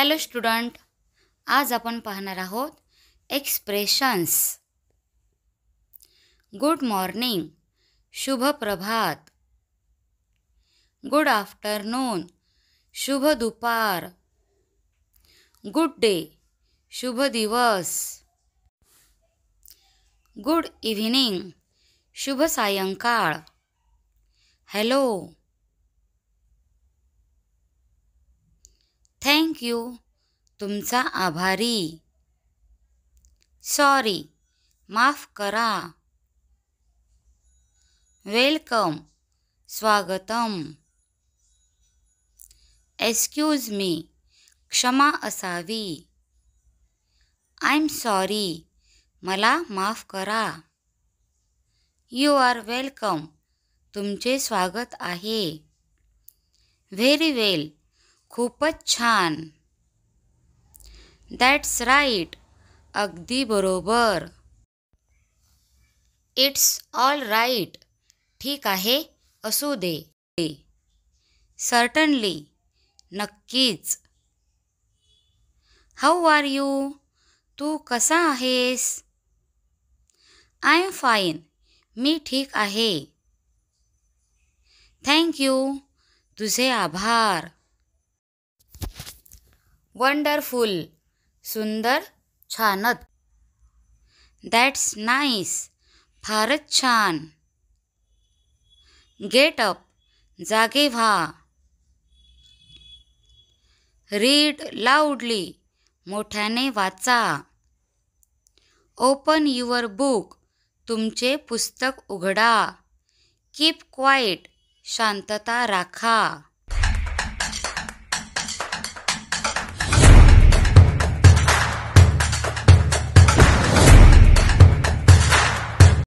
hello student आज आपण पाहणार आहोत एक्सप्रेशन्स गुड मॉर्निंग शुभ प्रभात गुड आफ्टरनून शुभ दुपार गुड डे शुभ दिवस गुड इव्हिनिंग शुभ सायंकाळ हॅलो थँक्यू तुमचा आभारी सॉरी माफ करा वेलकम स्वागतम एक्सक्यूज मी क्षमा असावी आय एम सॉरी मला माफ करा यू आर वेलकम तुमचे स्वागत आहे व्हेरी वेल खूपच छान दॅट्स राईट अगदी बरोबर इट्स ऑल राईट ठीक आहे असू दे सर्टनली नक्कीच हाऊ आर यू तू कसा आहेस आय एम फाईन मी ठीक आहे थँक यू तुझे आभार वंडरफुल सुंदर छानच दॅट्स नाईस फारच छान गेट अप जागे व्हा रीड लाऊडली मोठ्याने वाचा ओपन युअर बुक तुमचे पुस्तक उघडा कीप क्वाईट शांतता राखा